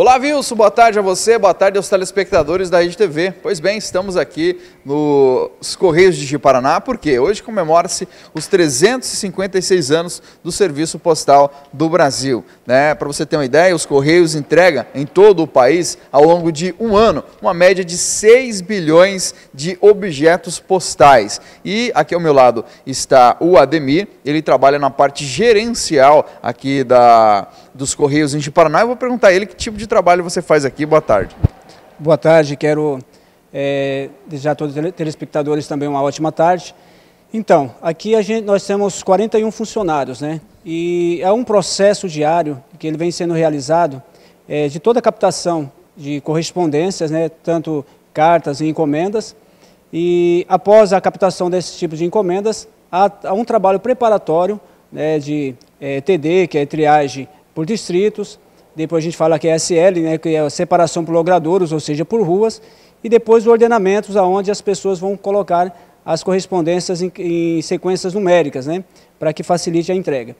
Olá, Vilso, boa tarde a você, boa tarde aos telespectadores da RedeTV. Pois bem, estamos aqui nos Correios de Paraná, porque hoje comemora-se os 356 anos do Serviço Postal do Brasil. Né? Para você ter uma ideia, os Correios entrega em todo o país, ao longo de um ano, uma média de 6 bilhões de objetos postais. E aqui ao meu lado está o Ademir, ele trabalha na parte gerencial aqui da dos Correios em Paraná. Eu vou perguntar a ele que tipo de trabalho você faz aqui. Boa tarde. Boa tarde, quero é, desejar a todos os telespectadores também uma ótima tarde. Então, aqui gente, nós temos 41 funcionários, né? E é um processo diário que ele vem sendo realizado é, de toda a captação de correspondências, né? Tanto cartas e encomendas. E após a captação desse tipo de encomendas, há, há um trabalho preparatório né, de é, eh, TD, que é triagem por distritos, depois a gente fala que é SL, né, que é a separação por logradouros, ou seja, por ruas, e depois os ordenamentos, aonde as pessoas vão colocar as correspondências em, em sequências numéricas, né, para que facilite a entrega.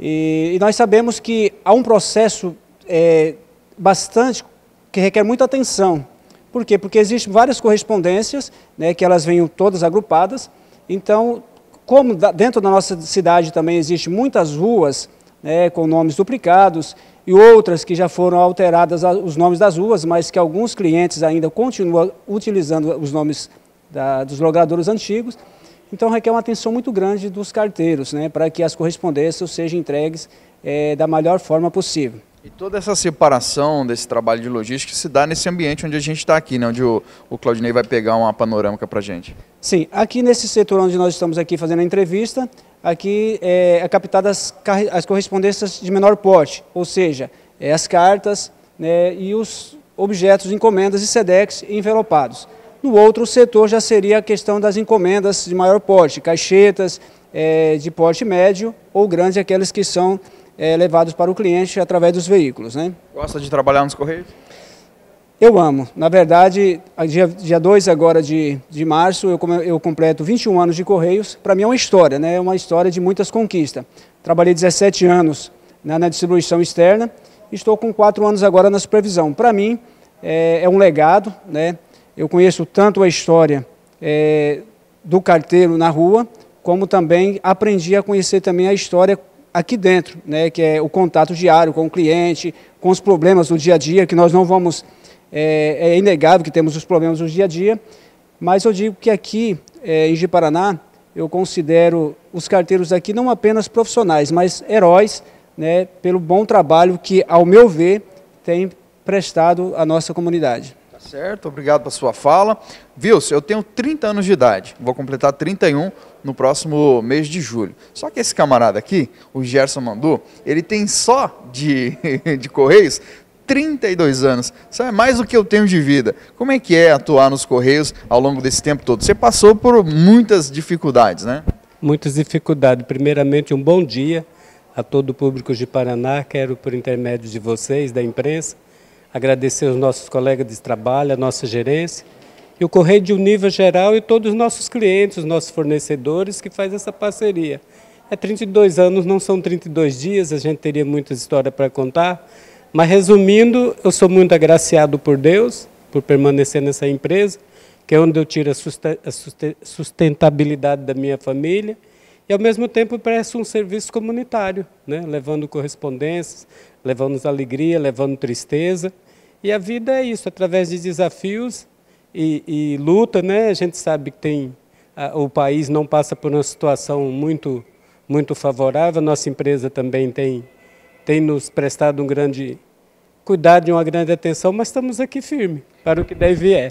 E, e, nós sabemos que há um processo é, bastante, que requer muita atenção. Por quê? Porque existem várias correspondências, né, que elas venham todas agrupadas, então, como dentro da nossa cidade também existe muitas ruas né, com nomes duplicados, e outras que já foram alteradas os nomes das ruas, mas que alguns clientes ainda continuam utilizando os nomes da, dos logradores antigos. Então requer uma atenção muito grande dos carteiros, né, para que as correspondências sejam entregues é, da melhor forma possível. E toda essa separação desse trabalho de logística se dá nesse ambiente onde a gente está aqui, né? onde o, o Claudinei vai pegar uma panorâmica para a gente. Sim, aqui nesse setor onde nós estamos aqui fazendo a entrevista, aqui é, é captada as, as, correspondências de menor porte, ou seja, é, as cartas né, e os objetos, encomendas e SEDEX envelopados. No outro setor já seria a questão das encomendas de maior porte, caixetas é, de porte médio ou grande, aquelas que são é, levados para o cliente através dos veículos. Né? Gosta de trabalhar nos Correios? Eu amo. Na verdade, dia, dia 2 agora de, de março, eu, eu completo 21 anos de Correios. Para mim é uma história, né? é uma história de muitas conquistas. Trabalhei 17 anos na, né, na distribuição externa estou com 4 anos agora na supervisão. Para mim, é, é, um legado. Né? Eu conheço tanto a história é, do carteiro na rua, como também aprendi a conhecer também a história aqui dentro, né? que é o contato diário com o cliente, com os problemas do dia a dia, que nós não vamos é, é inegável que temos os problemas no dia a dia, mas eu digo que aqui é, em Ji-Paraná, eu considero os carteiros aqui não apenas profissionais, mas heróis, né, pelo bom trabalho que, ao meu ver, tem prestado à nossa comunidade. Tá certo, obrigado pela sua fala. Vilso, eu tenho 30 anos de idade, vou completar 31 no próximo mês de julho. Só que esse camarada aqui, o Gerson Mandu, ele tem só de, de Correios 32 anos, isso é Mais do que eu tenho de vida. Como é que é atuar nos Correios ao longo desse tempo todo? Você passou por muitas dificuldades, né? Muitas dificuldades. Primeiramente, um bom dia a todo o público de Paraná. Quero, por intermédio de vocês, da imprensa, agradecer os nossos colegas de trabalho, a nossa gerência, e o Correio de um nível geral e todos os nossos clientes, os nossos fornecedores que faz essa parceria. É 32 anos, não são 32 dias, a gente teria muita história para contar, mas resumindo, eu sou muito agraciado por Deus, por permanecer nessa empresa, que é onde eu tiro a sustentabilidade da minha família, e ao mesmo tempo presto um serviço comunitário, né? levando correspondências, levando alegria, levando tristeza. E a vida é isso, através de desafios e, e luta, né? a gente sabe que tem, a, o país não passa por uma situação muito, muito favorável, nossa empresa também tem tem nos prestado um grande cuidado e uma grande atenção, mas estamos aqui firme para o que deve é.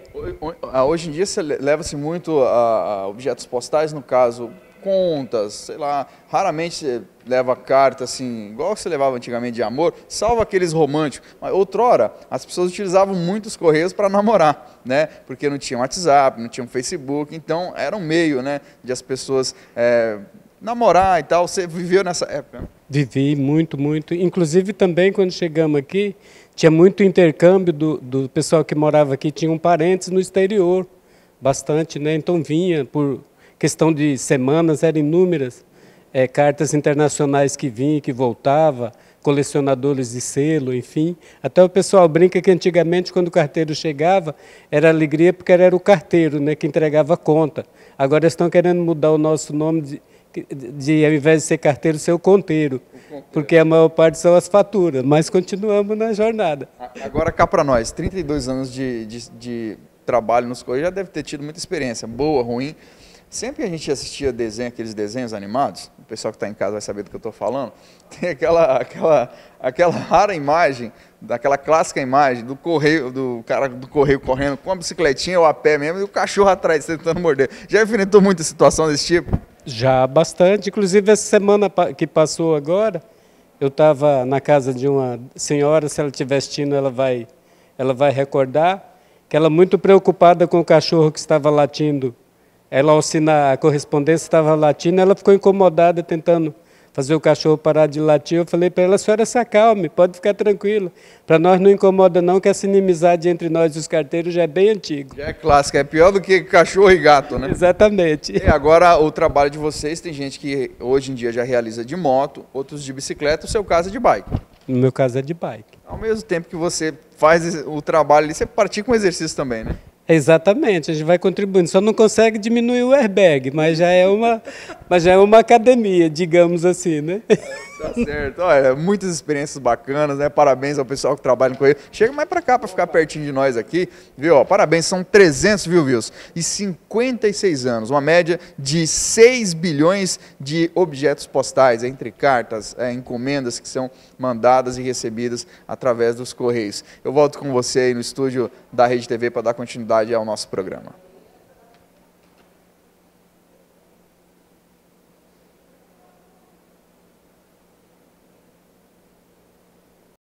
Ah, hoje em dia leva-se muito a objetos postais, no caso contas, sei lá, raramente você leva carta assim, igual você levava antigamente de amor, salvo aqueles românticos. Mas outrora, as pessoas utilizavam muitos correios para namorar, né? Porque não tinha WhatsApp, não tinha Facebook, então era um meio, né, de as pessoas é, namorar e tal. Você viveu nessa época? Vivi muito, muito. Inclusive também quando chegamos aqui, tinha muito intercâmbio do, do pessoal que morava aqui, tinham parentes no exterior, bastante, né? Então vinha por questão de semanas, eram inúmeras é, cartas internacionais que vinham que voltava, colecionadores de selo, enfim. Até o pessoal brinca que antigamente quando o carteiro chegava, era alegria porque era o carteiro, né, que entregava a conta. Agora estão querendo mudar o nosso nome de de ao invés de ser carteiro, ser o conteiro, porque a maior parte são as faturas, mas continuamos na jornada. Agora cá para nós, 32 anos de, de, de trabalho nos Correios, já deve ter tido muita experiência, boa, ruim. Sempre que a gente assistia desenho, aqueles desenhos animados, o pessoal que está em casa vai saber do que eu estou falando, tem aquela, aquela, aquela rara imagem, daquela clássica imagem do correio, do cara do correio correndo com a bicicletinha ou a pé mesmo e o cachorro atrás tentando morder. Já enfrentou muita situação desse tipo? Já bastante. Inclusive, essa semana que passou agora, eu estava na casa de uma senhora, se ela estiver assistindo, ela vai, ela vai recordar, que ela muito preocupada com o cachorro que estava latindo. Ela, ao assinar a correspondência, estava latindo, ela ficou incomodada, tentando fazer o cachorro parar de latir, eu falei para ela, a senhora se acalme, pode ficar tranquila. Para nós não incomoda não, que essa inimizade entre nós e os carteiros já é bem antigo. Já é clássica, é pior do que cachorro e gato, né? Exatamente. E agora o trabalho de vocês, tem gente que hoje em dia já realiza de moto, outros de bicicleta, o seu caso é de bike. No meu caso é de bike. Ao mesmo tempo que você faz o trabalho, você pratica um exercício também, né? Exatamente, a gente vai contribuindo. Só não consegue diminuir o airbag, mas já é uma, mas já é uma academia, digamos assim, né? Tá certo. Olha, muitas experiências bacanas, né? Parabéns ao pessoal que trabalha com ele. Chega mais para cá para ficar pertinho de nós aqui, viu? Parabéns, são 300 viu, views e 56 anos, uma média de 6 bilhões de objetos postais, é entre cartas, é, encomendas que são mandadas e recebidas através dos correios. Eu volto com você aí no estúdio da Rede TV para dar continuidade ao nosso programa.